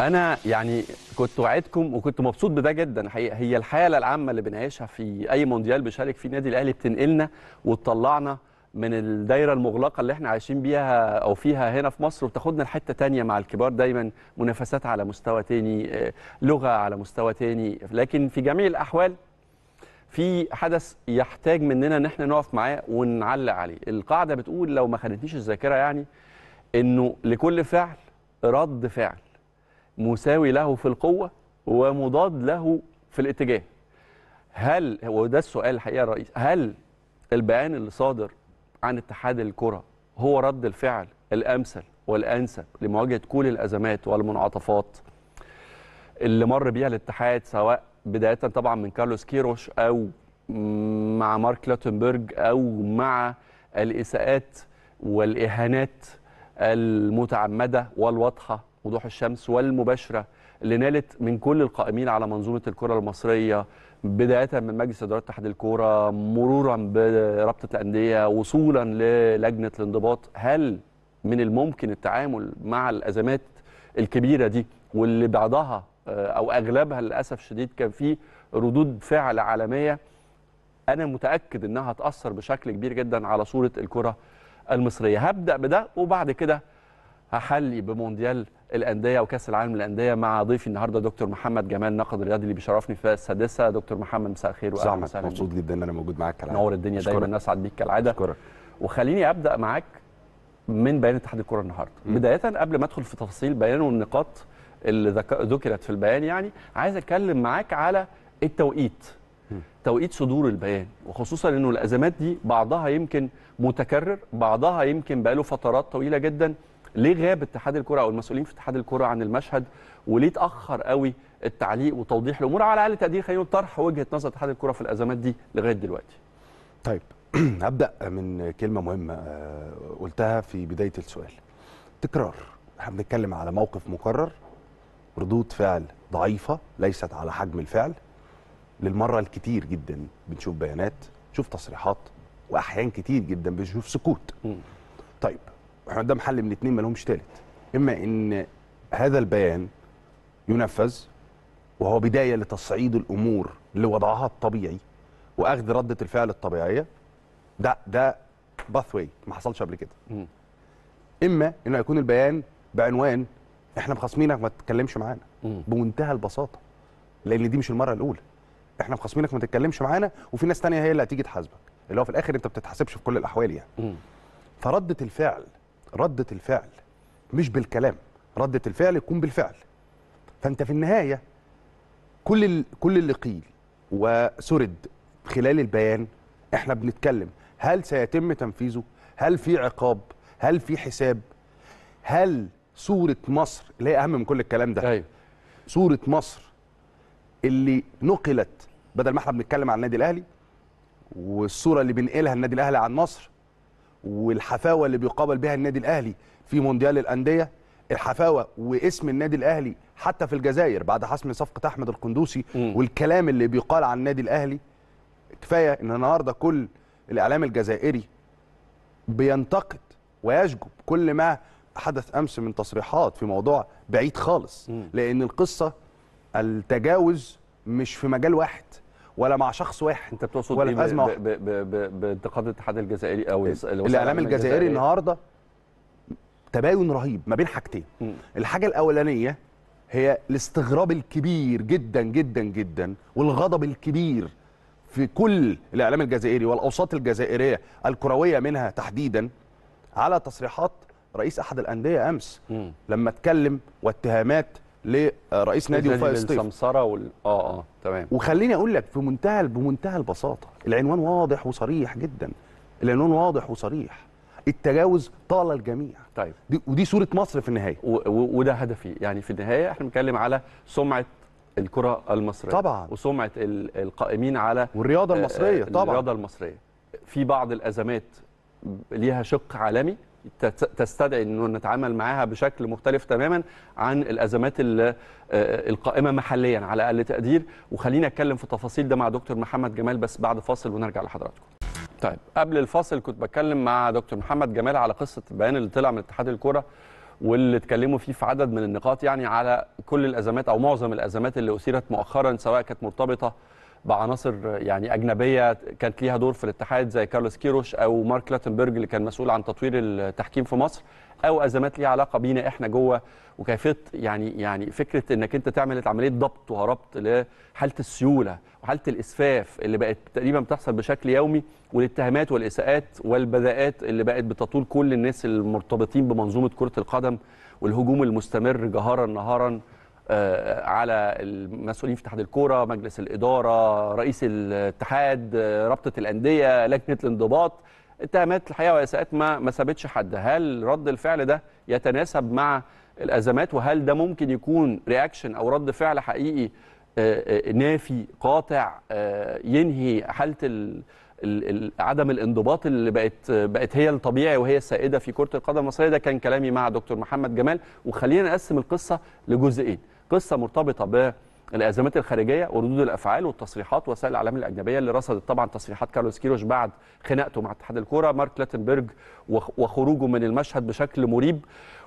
انا يعني كنت وعدتكم وكنت مبسوط بده جدا حقيقه هي الحاله العامه اللي بنعيشها في اي مونديال بيشارك فيه النادي الاهلي بتنقلنا وتطلعنا من الدايره المغلقه اللي احنا عايشين بيها او فيها هنا في مصر وتاخدنا لحته تانية مع الكبار دايما منافسات على مستوى تاني آه، لغه على مستوى تاني لكن في جميع الاحوال في حدث يحتاج مننا ان احنا نقف معاه ونعلق عليه القاعده بتقول لو ما خدتنيش الذاكره يعني انه لكل فعل رد فعل مساوي له في القوة ومضاد له في الاتجاه هل وده السؤال الحقيقة الرئيسي هل البيان اللي صادر عن اتحاد الكرة هو رد الفعل الأمثل والأنسب لمواجهة كل الأزمات والمنعطفات اللي مر بيها الاتحاد سواء بداية طبعا من كارلوس كيروش أو مع مارك لوتنبرج أو مع الإساءات والإهانات المتعمدة والواضحة وضوح الشمس والمباشره اللي نالت من كل القائمين على منظومه الكره المصريه بدايه من مجلس اداره اتحاد الكوره مرورا برابطه الانديه وصولا للجنه الانضباط هل من الممكن التعامل مع الازمات الكبيره دي واللي بعضها آه، او اغلبها للاسف شديد كان فيه ردود فعل عالميه انا متاكد انها هتاثر بشكل كبير جدا على صوره الكره المصريه هبدا بده وبعد كده هحلي بمونديال الانديه وكاس العالم للانديه مع ضيفي النهارده دكتور محمد جمال ناقد الرياضي اللي بيشرفني في السادسه دكتور محمد مساء الخير واهلا وسهلا مبسوط جدا ان انا موجود معاك كالعاده نور الدنيا دايما اسعد بيك كالعاده شكرا. وخليني ابدا معاك من بيان اتحاد الكره النهارده بدايه قبل ما ادخل في تفاصيل بيانه والنقاط اللي ذكرت في البيان يعني عايز اتكلم معاك على التوقيت م. توقيت صدور البيان وخصوصا انه الازمات دي بعضها يمكن متكرر بعضها يمكن بقاله فترات طويله جدا ليه غاب اتحاد الكره او المسؤولين في اتحاد الكره عن المشهد وليه اتاخر قوي التعليق وتوضيح الامور على الاقل تقدير خلينا طرح وجهه نظر اتحاد الكره في الازمات دي لغايه دلوقتي طيب هبدا من كلمه مهمه آه، قلتها في بدايه السؤال تكرار احنا بنتكلم على موقف مكرر ردود فعل ضعيفه ليست على حجم الفعل للمره الكتير جدا بنشوف بيانات بنشوف تصريحات واحيان كتير جدا بنشوف سكوت طيب احنا قدام حل من اتنين ما لهمش تالت اما ان هذا البيان ينفذ وهو بدايه لتصعيد الامور لوضعها الطبيعي واخذ رده الفعل الطبيعيه ده ده باث ما حصلش قبل كده اما انه يكون البيان بعنوان احنا مخصمينك ما تتكلمش معانا بمنتهى البساطه لان دي مش المره الاولى احنا مخصمينك ما تتكلمش معانا وفي ناس تانية هي اللي هتيجي تحاسبك اللي هو في الاخر انت بتتحاسبش في كل الاحوال يعني فردة الفعل ردة الفعل مش بالكلام ردة الفعل تكون بالفعل فأنت في النهاية كل ال... كل اللي قيل وسرد خلال البيان احنا بنتكلم هل سيتم تنفيذه هل في عقاب هل في حساب هل صورة مصر اللي هي أهم من كل الكلام ده أيوة. صورة مصر اللي نقلت بدل ما احنا بنتكلم عن النادي الأهلي والصورة اللي بنقلها النادي الأهلي عن مصر والحفاوه اللي بيقابل بها النادي الاهلي في مونديال الانديه الحفاوه واسم النادي الاهلي حتى في الجزائر بعد حسم صفقه احمد القندوسي م. والكلام اللي بيقال عن النادي الاهلي كفايه ان النهارده كل الاعلام الجزائري بينتقد ويشجب كل ما حدث امس من تصريحات في موضوع بعيد خالص م. لان القصه التجاوز مش في مجال واحد ولا مع شخص واحد انت بتقصد ولا إيه بأزمة بانتقاد الاتحاد الجزائري او الاعلام الجزائري النهارده تباين رهيب ما بين حاجتين م. الحاجه الاولانيه هي الاستغراب الكبير جدا جدا جدا والغضب الكبير في كل الاعلام الجزائري والاوساط الجزائريه الكرويه منها تحديدا على تصريحات رئيس احد الانديه امس م. لما اتكلم واتهامات لرئيس نادي وفاء الصيف السمسره وال اه اه تمام وخليني اقول لك في منتهى بمنتهى البساطه العنوان واضح وصريح جدا العنوان واضح وصريح التجاوز طال الجميع طيب دي ودي صوره مصر في النهايه و... و... وده هدفي يعني في النهايه احنا بنتكلم على سمعه الكره المصريه طبعا وسمعه القائمين على والرياضه آه، المصريه آه، طبعا الرياضه المصريه في بعض الازمات ليها شق عالمي تستدعي انه نتعامل معاها بشكل مختلف تماما عن الازمات آه، القائمه محليا على اقل تقدير وخلينا اتكلم في التفاصيل ده مع دكتور محمد جمال بس بعد فاصل ونرجع لحضراتكم طيب قبل الفاصل كنت بتكلم مع دكتور محمد جمال على قصه البيان اللي طلع من اتحاد الكره واللي اتكلموا فيه في عدد من النقاط يعني على كل الازمات او معظم الازمات اللي اثيرت مؤخرا سواء كانت مرتبطه بعناصر يعني اجنبيه كانت ليها دور في الاتحاد زي كارلوس كيروش او مارك لاتنبرج اللي كان مسؤول عن تطوير التحكيم في مصر او ازمات ليها علاقه بينا احنا جوه وكيفيه يعني يعني فكره انك انت تعمل عمليه ضبط وربط لحاله السيوله وحاله الاسفاف اللي بقت تقريبا بتحصل بشكل يومي والاتهامات والاساءات والبذاءات اللي بقت بتطول كل الناس المرتبطين بمنظومه كره القدم والهجوم المستمر جهارا نهارا آه، على المسؤولين في اتحاد الكوره مجلس الاداره رئيس الاتحاد آه، رابطه الانديه لجنه الانضباط اتهامات الحقيقه واساءات ما ما سابتش حد هل رد الفعل ده يتناسب مع الازمات وهل ده ممكن يكون رياكشن او رد فعل حقيقي آه، نافي قاطع ينهي حاله عدم الانضباط اللي بقت بقت هي الطبيعي وهي السائده في كره القدم المصريه ده كان كلامي مع دكتور محمد جمال وخلينا نقسم القصه لجزئين قصه مرتبطه بالازمات الخارجيه وردود الافعال والتصريحات وسائل الاعلام الاجنبيه اللي رصدت طبعا تصريحات كارلوس كيروش بعد خناقته مع اتحاد الكوره مارك لاتنبرج وخروجه من المشهد بشكل مريب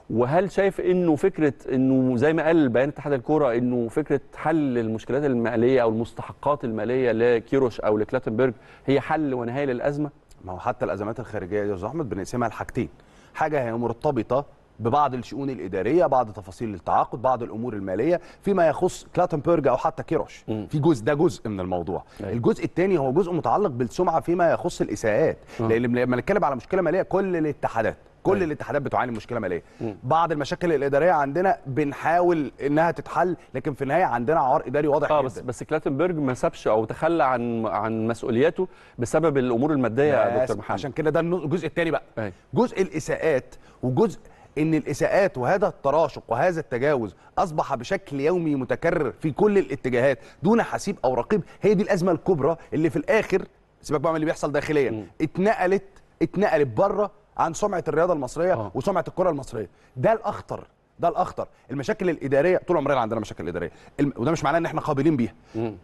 وهل شايف انه فكره انه زي ما قال بيان اتحاد الكوره انه فكره حل المشكلات الماليه او المستحقات الماليه لكيروش او لكلاتنبرج هي حل ونهايه للازمه؟ ما هو حتى الازمات الخارجيه يا استاذ احمد بنقسمها لحاجتين، حاجه هي مرتبطه ببعض الشؤون الاداريه بعض تفاصيل التعاقد بعض الامور الماليه فيما يخص كلاتنبرج او حتى كيروش م. في جزء ده جزء من الموضوع أي. أيوة. الجزء الثاني هو جزء متعلق بالسمعه فيما يخص الاساءات لان لما نتكلم على مشكله ماليه كل الاتحادات كل أيوة. الاتحادات بتعاني من مشكله ماليه بعض المشاكل الاداريه عندنا بنحاول انها تتحل لكن في النهايه عندنا عار اداري واضح آه بس بس كلاتنبرج ما سابش او تخلى عن عن مسؤولياته بسبب الامور الماديه يا دكتور محمد عشان كده ده الجزء الثاني بقى أيوة. جزء الاساءات وجزء ان الاساءات وهذا التراشق وهذا التجاوز اصبح بشكل يومي متكرر في كل الاتجاهات دون حسيب او رقيب هي دي الازمه الكبرى اللي في الاخر سيبك بقى من اللي بيحصل داخليا اتنقلت اتنقلت بره عن سمعه الرياضه المصريه آه. وسمعه الكره المصريه ده الاخطر ده الاخطر المشاكل الاداريه طول عمرنا عندنا مشاكل اداريه الم... وده مش معناه ان احنا قابلين بيها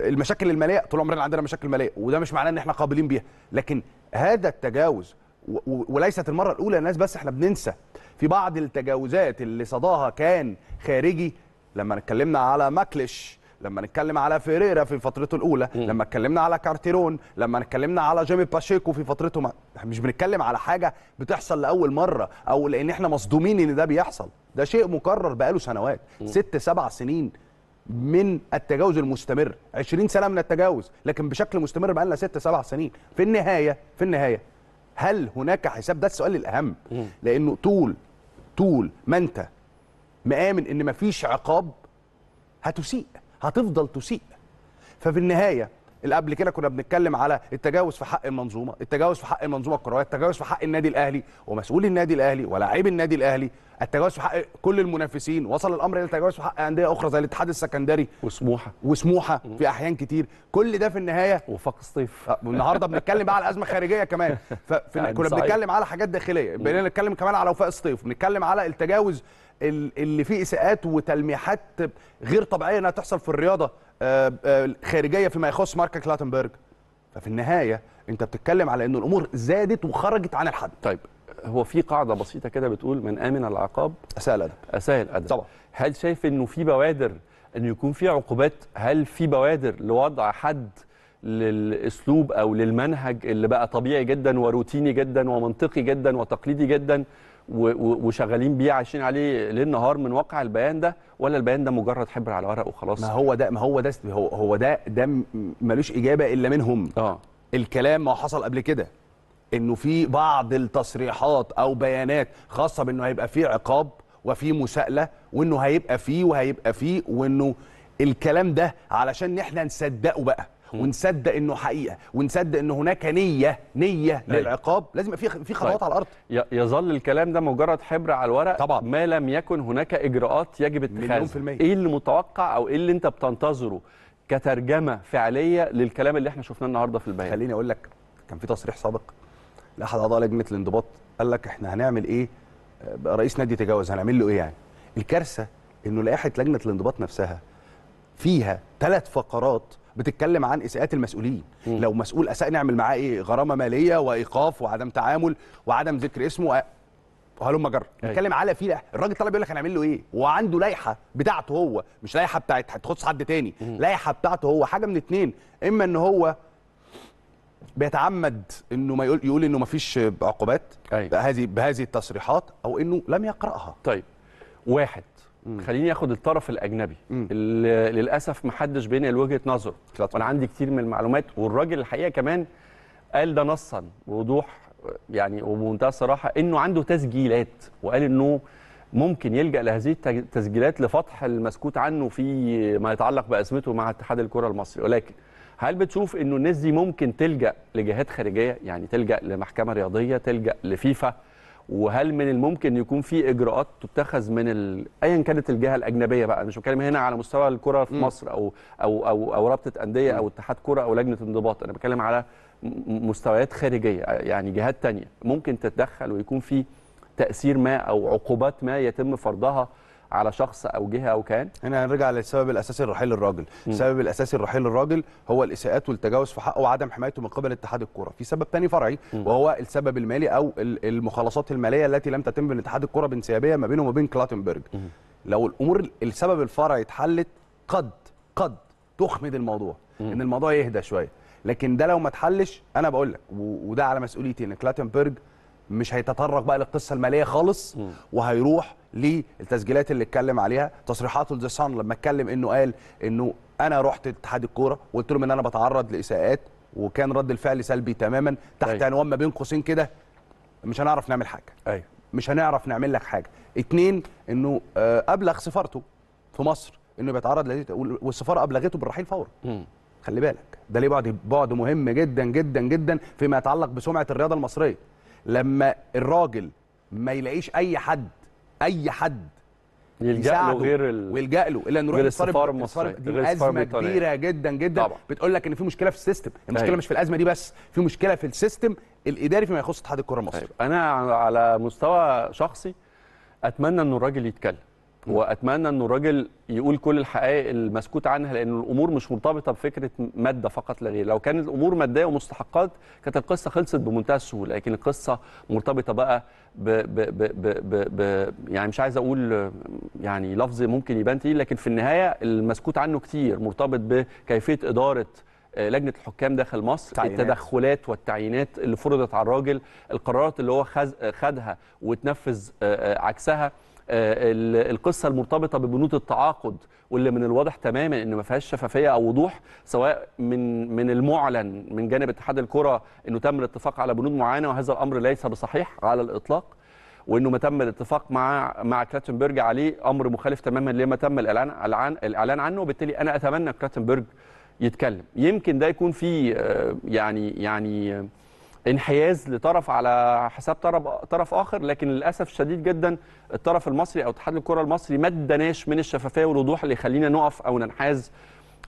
المشاكل الماليه طول عمرنا عندنا مشاكل ماليه وده مش معناه ان احنا قابلين بيها لكن هذا التجاوز و... و... وليست المره الاولى الناس بس احنا بننسى في بعض التجاوزات اللي صداها كان خارجي لما اتكلمنا على ماكلش لما نتكلم على فيريرا في فترته الاولى م. لما اتكلمنا على كارتيرون لما اتكلمنا على جيمي باشيكو في فترته ما... مش بنتكلم على حاجه بتحصل لاول مره او لان احنا مصدومين ان ده بيحصل ده شيء مكرر بقاله سنوات م. ست سبع سنين من التجاوز المستمر 20 سنه من التجاوز لكن بشكل مستمر بقالنا ست سبع سنين في النهايه في النهايه هل هناك حساب ده السؤال الاهم لانه طول طول ما انت مآمن ان مفيش عقاب هتسيء هتفضل تسيء ففي النهايه اللي قبل كده كنا بنتكلم على التجاوز في حق المنظومه التجاوز في حق المنظومه الكرويه التجاوز في حق النادي الاهلي ومسؤول النادي الاهلي ولاعيب النادي الاهلي التجاوز في حق كل المنافسين وصل الامر الى التجاوز في حق انديه اخرى زي الاتحاد السكندري وسموحه وسموحه في احيان كتير كل ده في النهايه وفاق الصيف آه، النهارده بنتكلم بقى على ازمه خارجيه كمان فكنا بنتكلم على حاجات داخليه بقينا نتكلم كمان على وفاق الصيف بنتكلم على التجاوز اللي فيه اساءات وتلميحات غير طبيعيه انها تحصل في الرياضه آه، آه، خارجيه فيما يخص ماركا كلاتنبرج ففي النهايه انت بتتكلم على ان الامور زادت وخرجت عن الحد طيب هو في قاعده بسيطه كده بتقول من امن العقاب اساء الادب اساء الادب طبعا هل شايف انه في بوادر ان يكون في عقوبات هل في بوادر لوضع حد للاسلوب او للمنهج اللي بقى طبيعي جدا وروتيني جدا ومنطقي جدا وتقليدي جدا وشغالين بيه عايشين عليه ليل نهار من واقع البيان ده ولا البيان ده مجرد حبر على ورق وخلاص ما هو ده ما هو ده هو, هو ده ده ملوش اجابه الا منهم اه الكلام ما حصل قبل كده انه في بعض التصريحات او بيانات خاصه بانه هيبقى فيه عقاب وفي مساءله وانه هيبقى فيه وهيبقى فيه وانه الكلام ده علشان احنا نصدقه بقى ونصدق انه حقيقه ونصدق ان هناك نيه نيه أي. أيوة. للعقاب لازم يبقى في في خطوات طيب. على الارض يظل الكلام ده مجرد حبر على الورق طبعا ما لم يكن هناك اجراءات يجب اتخاذها ايه اللي متوقع او ايه اللي انت بتنتظره كترجمه فعليه للكلام اللي احنا شفناه النهارده في البيان خليني اقول لك كان في تصريح سابق لاحد اعضاء لجنه الانضباط قال لك احنا هنعمل ايه آه، رئيس نادي تجاوز هنعمل له ايه يعني الكارثه انه لائحه لجنه الانضباط نفسها فيها ثلاث فقرات بتتكلم عن اساءات المسؤولين م. لو مسؤول اساء نعمل معاه ايه غرامه ماليه وايقاف وعدم تعامل وعدم ذكر اسمه وهلم جرى نتكلم على في الراجل طلب يقول لك هنعمل له ايه وعنده لائحه بتاعته هو مش لائحه بتاعت هتخص حد تاني لائحه بتاعته هو حاجه من اتنين اما ان هو بيتعمد انه ما يقول يقول انه ما فيش عقوبات أيوة. بهذه بهذه التصريحات او انه لم يقراها طيب واحد مم. خليني اخد الطرف الاجنبي مم. اللي للاسف ما حدش بينقل وجهه نظره وانا عندي كتير من المعلومات والراجل الحقيقه كمان قال ده نصا بوضوح يعني وبمنتهى الصراحه انه عنده تسجيلات وقال انه ممكن يلجا لهذه التسجيلات لفتح المسكوت عنه في ما يتعلق بازمته مع اتحاد الكره المصري ولكن هل بتشوف انه الناس دي ممكن تلجا لجهات خارجيه يعني تلجا لمحكمه رياضيه تلجا لفيفا وهل من الممكن يكون في اجراءات تتخذ من ال... ايا كانت الجهه الاجنبيه بقى انا مش بتكلم هنا على مستوى الكره في م. مصر او او او, أو رابطه انديه او اتحاد كره او لجنه انضباط انا بتكلم على مستويات خارجيه يعني جهات تانية ممكن تتدخل ويكون في تاثير ما او عقوبات ما يتم فرضها على شخص او جهه او كان هنا هنرجع للسبب الاساسي الرحيل للراجل السبب الاساسي الرحيل للراجل هو الاساءات والتجاوز في حقه وعدم حمايته من قبل اتحاد الكره في سبب ثاني فرعي م. وهو السبب المالي او المخالصات الماليه التي لم تتم من اتحاد الكره بانسيابيه ما بينه وما بين كلاتنبرج لو الامور السبب الفرعي اتحلت قد قد تخمد الموضوع م. ان الموضوع يهدى شويه لكن ده لو ما اتحلش انا بقول لك وده على مسؤوليتي ان كلاتنبرج مش هيتطرق بقى للقصه الماليه خالص م. وهيروح للتسجيلات اللي اتكلم عليها تصريحاته لذا صن لما اتكلم انه قال انه انا رحت اتحاد الكوره وقلت لهم ان انا بتعرض لاساءات وكان رد الفعل سلبي تماما تحت أيوة. عنوان ما بين قوسين كده مش هنعرف نعمل حاجه أيوة. مش هنعرف نعمل لك حاجه اتنين انه آه، ابلغ سفارته في مصر انه بيتعرض والسفاره ابلغته بالرحيل فورا خلي بالك ده ليه بعد بعد مهم جدا جدا جدا فيما يتعلق بسمعه الرياضه المصريه لما الراجل ما يلاقيش اي حد اي حد يلجا له غير ال... ويلجا له الا نروح السفاره المصريه دي ازمه كبيره جدا جدا طبعا. بتقول لك ان في مشكله في السيستم المشكله طيب. أيوه. مش في الازمه دي بس في مشكله في السيستم الاداري فيما يخص اتحاد الكره المصري طيب. انا على مستوى شخصي اتمنى ان الراجل يتكلم واتمنى انه الراجل يقول كل الحقائق المسكوت عنها لان الامور مش مرتبطه بفكره ماده فقط لا غير لو كانت الامور ماديه ومستحقات كانت القصه خلصت بمنتهى السهوله لكن القصه مرتبطه بقى ب ب ب ب ب ب يعني مش عايز اقول يعني لفظ ممكن يبان تقيل لكن في النهايه المسكوت عنه كتير مرتبط بكيفيه اداره آه، لجنه الحكام داخل مصر تعينات. التدخلات والتعيينات اللي فرضت على الراجل القرارات اللي هو خدها وتنفذ آه، آه، عكسها آه، القصه المرتبطه ببنود التعاقد واللي من الواضح تماما ان ما فيهاش شفافيه او وضوح سواء من من المعلن من جانب اتحاد الكره انه تم الاتفاق على بنود معينه وهذا الامر ليس بصحيح على الاطلاق وانه ما تم الاتفاق مع مع كلاتنبرج عليه امر مخالف تماما لما تم الاعلان الاعلان عنه وبالتالي انا اتمنى كلاتنبرج يتكلم يمكن ده يكون في آه، يعني يعني آه، انحياز لطرف على حساب طرف طرف اخر لكن للاسف الشديد جدا الطرف المصري او اتحاد الكره المصري ما اداناش من الشفافيه والوضوح اللي يخلينا نقف او ننحاز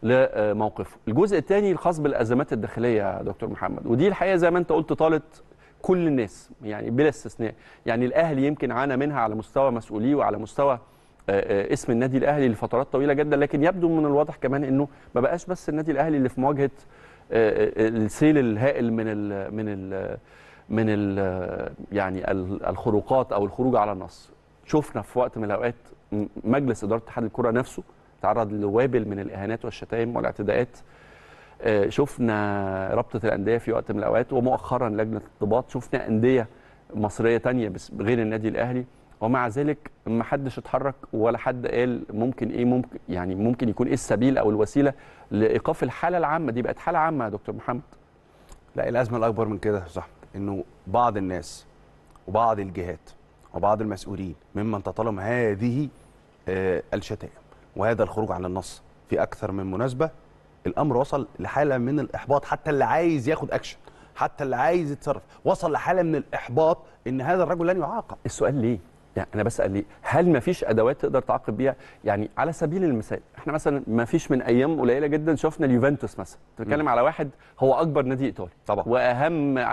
لموقفه. الجزء الثاني الخاص بالازمات الداخليه يا دكتور محمد ودي الحقيقه زي ما انت قلت طالت كل الناس يعني بلا استثناء يعني الاهلي يمكن عانى منها على مستوى مسؤوليه وعلى مستوى آه، آه، اسم النادي الاهلي لفترات طويله جدا لكن يبدو من الواضح كمان انه ما بقاش بس النادي الاهلي اللي في مواجهه آه، آه، آه، السيل الهائل من الـ من الـ من الـ يعني الخروقات او الخروج على النص شفنا في وقت من الاوقات مجلس اداره اتحاد الكره نفسه تعرض لوابل من الاهانات والشتائم والاعتداءات شفنا رابطه الانديه في وقت من الاوقات ومؤخرا لجنه الضباط شفنا انديه مصريه تانية بس غير النادي الاهلي ومع ذلك ما حدش اتحرك ولا حد قال ممكن ايه ممكن يعني ممكن يكون ايه السبيل او الوسيله لايقاف الحاله العامه دي بقت حاله عامه يا دكتور محمد لا الازمه الاكبر من كده يا صاحبي انه بعض الناس وبعض الجهات وبعض المسؤولين ممن تطالب هذه آه، الشتائم وهذا الخروج عن النص في اكثر من مناسبه الامر وصل لحاله من الاحباط حتى اللي عايز ياخد اكشن حتى اللي عايز يتصرف وصل لحاله من الاحباط ان هذا الرجل لن يعاقب السؤال ليه يعني انا بسال ليه هل ما فيش ادوات تقدر تعاقب بيها يعني على سبيل المثال احنا مثلا ما فيش من ايام قليله جدا شفنا اليوفنتوس مثلا بتتكلم على واحد هو اكبر نادي ايطالي طبعا واهم آه، آه،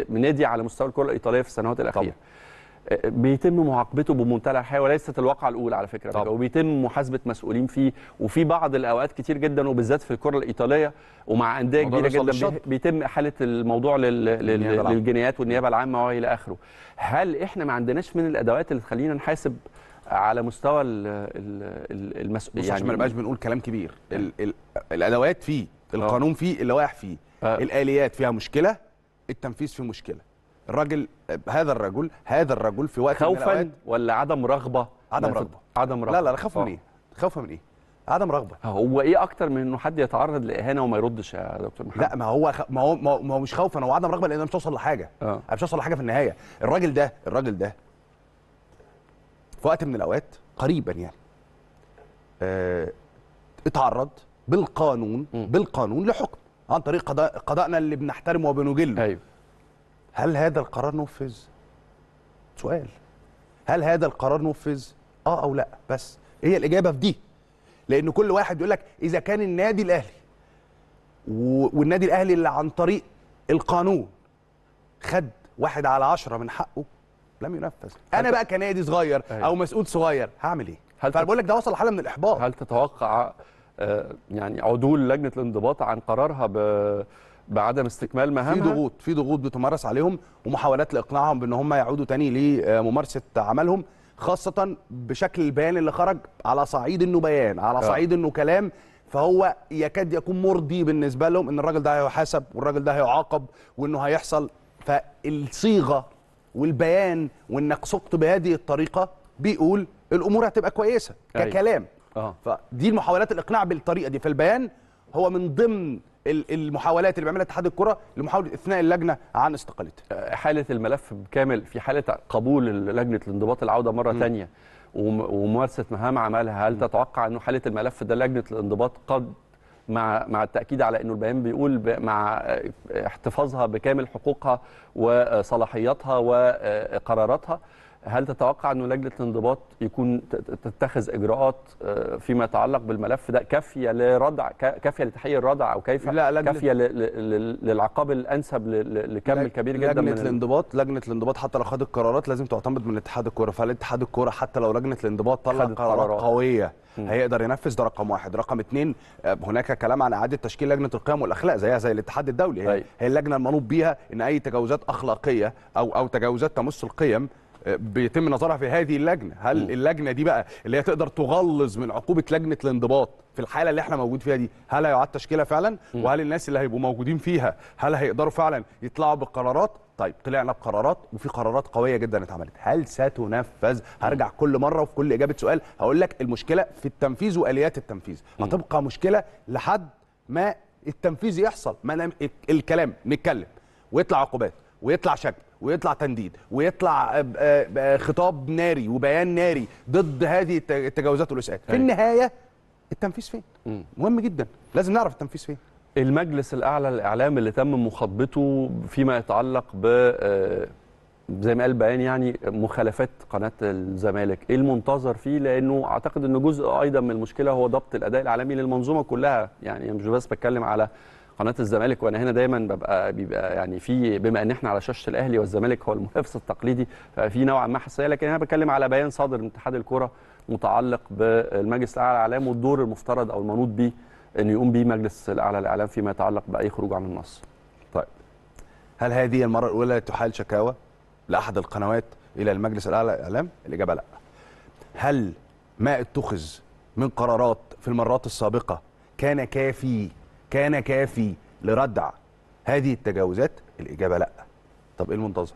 آه، نادي على مستوى الكره الايطاليه في السنوات الاخيره طبعا. بيتم معاقبته بمنتهى الحياه وليست الواقعه الاولى على فكره طبعا. وبيتم محاسبه مسؤولين فيه وفي بعض الاوقات كتير جدا وبالذات في الكره الايطاليه ومع انديه كبيره جدا الشط. بيتم احاله الموضوع لل... لل... للجنايات والنيابه العامه والى اخره هل احنا ما عندناش من الادوات اللي تخلينا نحاسب على مستوى المسؤولين يعني عشان ما نبقاش بنقول كلام كبير آه. ال... ال... الادوات فيه آه. القانون فيه اللوائح فيه آه. الاليات فيها مشكله التنفيذ فيه مشكله الراجل هذا الرجل هذا الرجل في وقت خوفا ولا عدم رغبه عدم رغبه عدم رغبه لا لا خوفا آه. من ايه خوفا من ايه عدم رغبه هو ايه اكتر من انه حد يتعرض لاهانه وما يردش يا دكتور محمد لا ما هو خ... ما هو ما هو مش خوفا هو عدم رغبه لان مش هوصل لحاجه آه. انا مش هوصل لحاجه في النهايه الراجل ده الراجل ده في وقت من الاوقات قريبا يعني آه اتعرض بالقانون م. بالقانون لحكم عن طريق قضاء قضائنا اللي بنحترمه وبنجله ايوه هل هذا القرار نفذ؟ سؤال هل هذا القرار نفذ؟ اه او لا بس هي الاجابه في دي لان كل واحد يقول لك اذا كان النادي الاهلي والنادي الاهلي اللي عن طريق القانون خد واحد على عشرة من حقه لم ينفذ انا بقى كنادي صغير أيوه. او مسؤول صغير هعمل ايه فانا بقول لك ده وصل لحاله من الاحباط هل تتوقع آه، يعني عدول لجنه الانضباط عن قرارها ب بعدم استكمال مهامها في ضغوط في ضغوط بتمارس عليهم ومحاولات لاقناعهم بان هم يعودوا تاني لممارسه عملهم خاصه بشكل البيان اللي خرج على صعيد انه بيان على آه. صعيد انه كلام فهو يكاد يكون مرضي بالنسبه لهم ان الراجل ده هيحاسب والراجل ده هيعاقب وانه هيحصل فالصيغه والبيان وانك سقط بهذه الطريقه بيقول الامور هتبقى كويسه أيوة. ككلام أيه. فدي المحاولات الاقناع بالطريقه دي فالبيان هو من ضمن المحاولات اللي بيعملها اتحاد الكره لمحاوله اثناء اللجنه عن استقالتها أه، حاله الملف بكامل في حاله قبول لجنه الانضباط العوده مره ثانيه وممارسه مهام عملها هل م. تتوقع انه حاله الملف ده لجنه الانضباط قد مع مع التاكيد على انه البيان بيقول مع احتفاظها بكامل حقوقها وصلاحياتها وقراراتها هل تتوقع أن لجنة الانضباط يكون تتخذ إجراءات آه، فيما يتعلق بالملف ده كافية لردع كافية لتحقيق الردع أو كيف لا كافية للعقاب الأنسب لكم كبير جدا لجنة من الانضباط لجنة الانضباط حتى لو خدت قرارات لازم تعتمد من اتحاد الكورة فالاتحاد الكورة حتى لو لجنة الانضباط طلع قرارات, قرارات قوية هيقدر ينفذ ده رقم واحد رقم اثنين آه، هناك كلام عن اعاده تشكيل لجنه القيم والاخلاق زيها زي الاتحاد الدولي هي, طيب. هي اللجنه المنوط بيها ان اي تجاوزات اخلاقيه او او تجاوزات تمس القيم بيتم نظرها في هذه اللجنه هل اللجنه دي بقى اللي هي تقدر تغلظ من عقوبه لجنه الانضباط في الحاله اللي احنا موجود فيها دي هل هيعاد تشكيلها فعلا وهل الناس اللي هيبقوا موجودين فيها هل هيقدروا فعلا يطلعوا بقرارات طيب طلعنا بقرارات وفي قرارات قويه جدا اتعملت هل ستنفذ هرجع كل مره وفي كل اجابه سؤال هقول لك المشكله في التنفيذ واليات التنفيذ هتبقى مشكله لحد ما التنفيذ يحصل ما نعم- الكلام نتكلم ويطلع عقوبات ويطلع شكل ويطلع تنديد ويطلع آه، آه، آه، خطاب ناري وبيان ناري ضد هذه التجاوزات والاساءات في أيوة. النهايه التنفيذ فين مهم جدا لازم نعرف التنفيذ فين المجلس الاعلى للاعلام اللي تم مخاطبته فيما يتعلق ب زي ما قال بيان يعني مخالفات قناه الزمالك ايه المنتظر فيه لانه اعتقد ان جزء ايضا من المشكله هو ضبط الاداء الاعلامي للمنظومه كلها يعني مش بس بتكلم على قناه الزمالك وانا هنا دايما ببقى بيبقى يعني في بما ان احنا على شاشه الاهلي والزمالك هو المنافس التقليدي ففي نوعا ما حساسيه لكن انا بتكلم على بيان صادر من اتحاد الكوره متعلق بالمجلس الاعلى الاعلام والدور المفترض او المنوط به انه يقوم به مجلس الاعلى الاعلام فيما يتعلق باي خروج عن النص. طيب هل هذه المره الاولى تحال شكاوى لاحد القنوات الى المجلس الاعلى الاعلام؟ الاجابه لا. هل ما اتخذ من قرارات في المرات السابقه كان كافي كان كافي لردع هذه التجاوزات الاجابه لا طب ايه المنتظر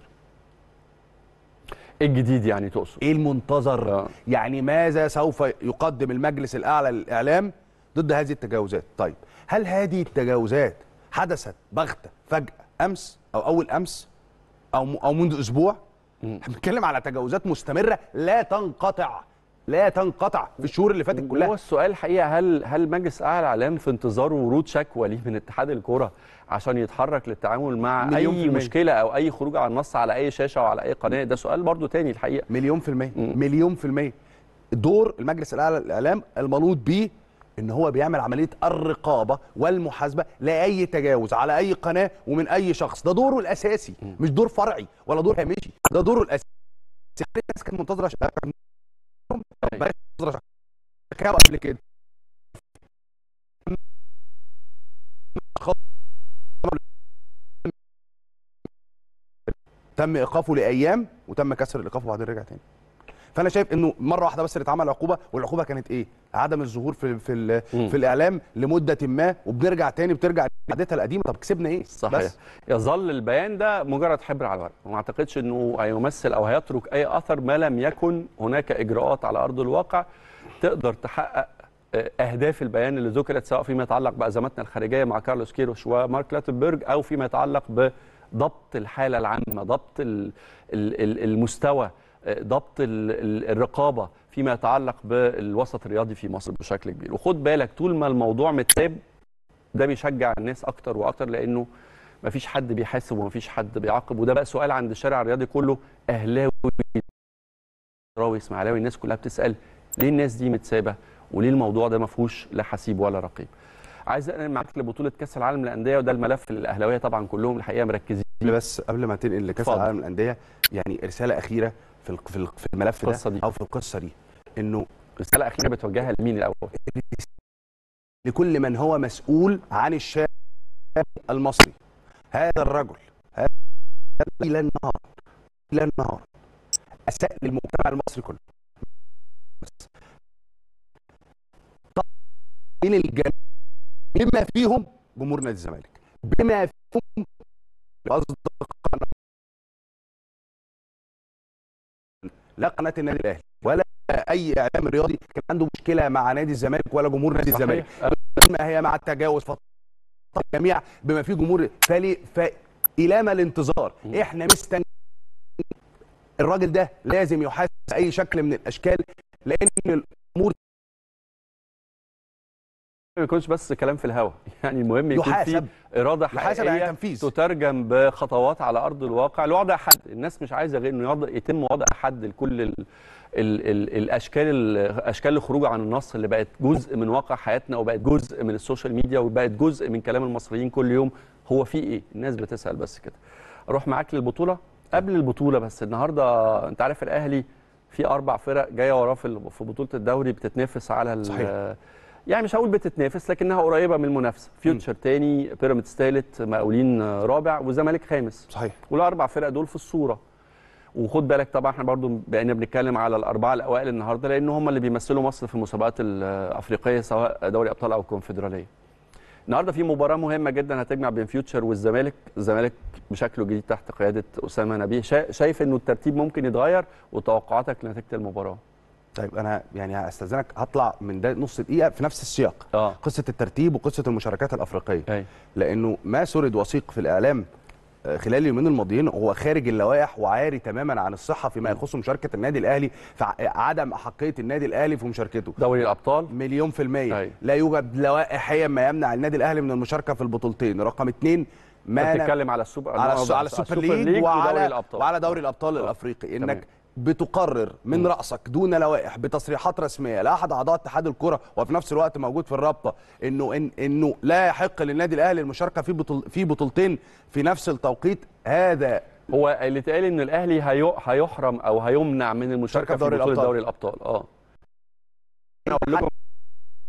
إيه الجديد يعني تقصد ايه المنتظر آه. يعني ماذا سوف يقدم المجلس الاعلى للاعلام ضد هذه التجاوزات طيب هل هذه التجاوزات حدثت بغته فجاه امس او اول امس او او منذ اسبوع بنتكلم على تجاوزات مستمره لا تنقطع لا تنقطع في الشهور اللي فاتت كلها هو السؤال حقيقه هل هل مجلس اعلى الاعلام في انتظار ورود شكوى ليه من اتحاد الكره عشان يتحرك للتعامل مع اي مشكله او اي خروج عن النص على اي شاشه او على اي قناه ده سؤال برضو تاني الحقيقه مليون في الميه مليون في الميه دور المجلس الاعلى للاعلام المنوط بيه ان هو بيعمل عمليه الرقابه والمحاسبه لاي تجاوز على اي قناه ومن اي شخص ده دوره الاساسي مش دور فرعي ولا دور هامشي ده دوره الاساسي الناس كانت منتظره قبل كده تم ايقافه لايام وتم كسر الايقاف وبعدين رجع تاني فانا شايف انه مره واحده بس اللي اتعمل عقوبه والعقوبه كانت ايه عدم الظهور في في في الاعلام لمده ما وبنرجع تاني بترجع عادتها القديمه طب كسبنا ايه صحيح بس. يظل البيان ده مجرد حبر على الورق وما اعتقدش انه هيمثل او هيترك اي اثر ما لم يكن هناك اجراءات على ارض الواقع تقدر تحقق آه، اهداف البيان اللي ذكرت سواء فيما يتعلق بازمتنا الخارجيه مع كارلوس كيروش ومارك لاتنبرج او فيما يتعلق بضبط الحاله العامه ضبط المستوى ضبط الرقابه فيما يتعلق بالوسط الرياضي في مصر بشكل كبير وخد بالك طول ما الموضوع متساب ده بيشجع الناس اكتر واكتر لانه مفيش حد بيحاسب ومفيش حد بيعاقب وده بقى سؤال عند الشارع الرياضي كله اهلاوي راوي اسماعيلاوي الناس كلها بتسال ليه الناس دي متسابه وليه الموضوع ده ما فيهوش لا حسيب ولا رقيب عايز انقل معاك لبطوله كاس العالم للانديه وده الملف الاهلاويه طبعا كلهم الحقيقه مركزين بس قبل ما تنقل لكاس العالم للانديه يعني رساله اخيره في في الملف ده دي. او في القصه دي انه رساله اخيره بتوجهها لمين الاول لكل من هو مسؤول عن الشارع المصري هذا الرجل هذا الى النهار الى النهار اساء للمجتمع المصري كله من الجميع بما فيهم جمهورنا الزمالك بما فيهم اصدقائنا لا قناه النادي الاهلي ولا اي اعلام رياضي كان عنده مشكله مع نادي الزمالك ولا جمهور نادي الزمالك هي مع التجاوز فقط الجميع بما فيه جمهور فلي فالى ما الانتظار احنا مستنيين الراجل ده لازم يحاسب اي شكل من الاشكال لان ما يكونش بس كلام في الهواء يعني المهم يكون يحاسب. في اراده حقيقيه تترجم بخطوات على ارض الواقع لوضع حد الناس مش عايزه غير انه يتم وضع حد لكل الـ الـ الـ الاشكال اشكال الخروج عن النص اللي بقت جزء من واقع حياتنا وبقت جزء من السوشيال ميديا وبقت جزء من كلام المصريين كل يوم هو في ايه الناس بتسال بس كده اروح معاك للبطوله قبل البطوله بس النهارده انت عارف الاهلي في اربع فرق جايه وراه في بطوله الدوري بتتنافس على صحيح. يعني مش هقول بتتنافس لكنها قريبه من المنافسه فيوتشر تاني بيراميدز ثالث مقاولين رابع والزمالك خامس صحيح والاربع فرق دول في الصوره وخد بالك طبعا احنا برضو بقينا بنتكلم على الاربعه الاوائل النهارده لان هم اللي بيمثلوا مصر في المسابقات الافريقيه سواء دوري ابطال او الكونفدراليه النهارده في مباراه مهمه جدا هتجمع بين فيوتشر والزمالك الزمالك بشكله جديد تحت قياده اسامه نبيه شايف انه الترتيب ممكن يتغير وتوقعاتك لنتيجه المباراه طيب انا يعني استاذنك هطلع من ده نص دقيقه في نفس السياق آه. قصه الترتيب وقصه المشاركات الافريقيه أي. لانه ما سرد وثيق في الاعلام آه، خلال اليومين الماضيين هو خارج اللوائح وعاري تماما عن الصحه فيما يخص مشاركه النادي الاهلي في عدم احقيه النادي الاهلي في مشاركته دوري الابطال مليون في الميه أي. لا يوجد لوائحيا ما يمنع النادي الاهلي من المشاركه في البطولتين رقم اثنين ما بتتكلم على السوبر على, السوبر, السوبر ليج وعلى, وعلى دوري الابطال, وعلى دوري آه. الأبطال آه. الافريقي انك تمام. بتقرر من رأسك دون لوائح بتصريحات رسمية لأحد أعضاء اتحاد الكرة وفي نفس الوقت موجود في الرابطة إنه إن إنه لا يحق للنادي الأهلي المشاركة في بطل في بطولتين في نفس التوقيت هذا هو اللي اتقال إن الأهلي هيحرم أو هيمنع من المشاركة في دوري الأبطال دوري الأبطال أه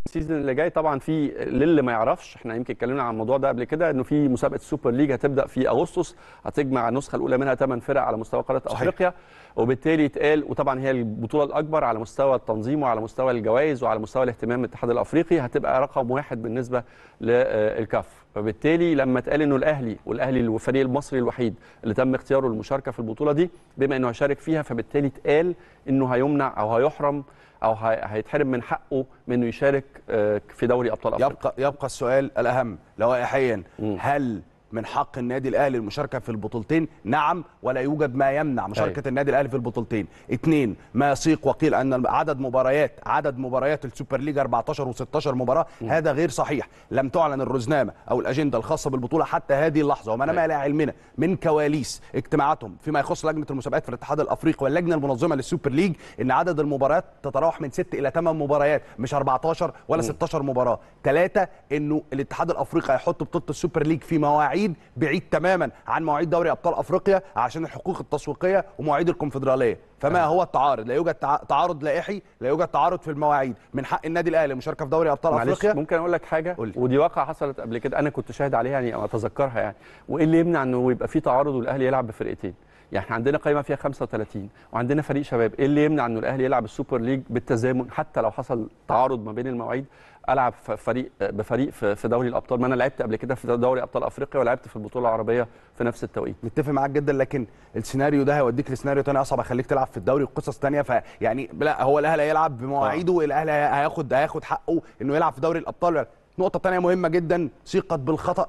السيزون اللي جاي طبعا في للي ما يعرفش احنا يمكن اتكلمنا عن الموضوع ده قبل كده انه في مسابقه السوبر ليج هتبدا في اغسطس هتجمع النسخه الاولى منها 8 فرق على مستوى قاره افريقيا وبالتالي يتقال وطبعا هي البطوله الاكبر على مستوى التنظيم وعلى مستوى الجوائز وعلى مستوى الاهتمام الاتحاد الافريقي هتبقى رقم واحد بالنسبه للكاف فبالتالي لما اتقال انه الاهلي والاهلي الفريق المصري الوحيد اللي تم اختياره للمشاركه في البطوله دي بما انه هيشارك فيها فبالتالي اتقال انه هيمنع او هيحرم او هيتحرم من حقه من انه يشارك آه، في دوري ابطال افريقيا يبقى يبقى السؤال الاهم لوائحيا هل من حق النادي الاهلي المشاركه في البطولتين نعم ولا يوجد ما يمنع مشاركه أي. النادي الاهلي في البطولتين اثنين ما يسيق وقيل ان عدد مباريات عدد مباريات السوبر ليج 14 و16 مباراه م. هذا غير صحيح لم تعلن الرزنامه او الاجنده الخاصه بالبطوله حتى هذه اللحظه وما أيوة. ما علمنا من كواليس اجتماعاتهم فيما يخص لجنه المسابقات في الاتحاد الافريقي واللجنه المنظمه للسوبر ليج ان عدد المباريات تتراوح من 6 الى 8 مباريات مش 14 ولا م. 16 مباراه ثلاثه انه الاتحاد الافريقي هيحط بطوله السوبر ليج في مواعيد بعيد بعيد تماما عن مواعيد دوري ابطال افريقيا عشان الحقوق التسويقيه ومواعيد الكونفدراليه فما هو التعارض لا يوجد تعارض لائحي لا يوجد تعارض في المواعيد من حق النادي الاهلي المشاركه في دوري ابطال افريقيا ممكن اقول لك حاجه قولي. ودي واقعه حصلت قبل كده انا كنت شاهد عليها يعني أو اتذكرها يعني وايه اللي يمنع انه يبقى في تعارض والاهلي يلعب بفرقتين يعني احنا عندنا قائمه فيها 35 وعندنا فريق شباب ايه اللي يمنع انه الاهلي يلعب السوبر ليج بالتزامن حتى لو حصل تعارض ما بين المواعيد العب فريق بفريق في دوري الابطال ما انا لعبت قبل كده في دوري ابطال افريقيا ولعبت في البطوله العربيه في نفس التوقيت متفق معاك جدا لكن السيناريو ده هيوديك لسيناريو ثاني اصعب هيخليك تلعب في الدوري وقصص ثانيه فيعني لا هو الاهلي هيلعب بمواعيده آه. الاهلي هياخد هياخد حقه انه يلعب في دوري الابطال نقطه ثانيه مهمه جدا ثقه بالخطا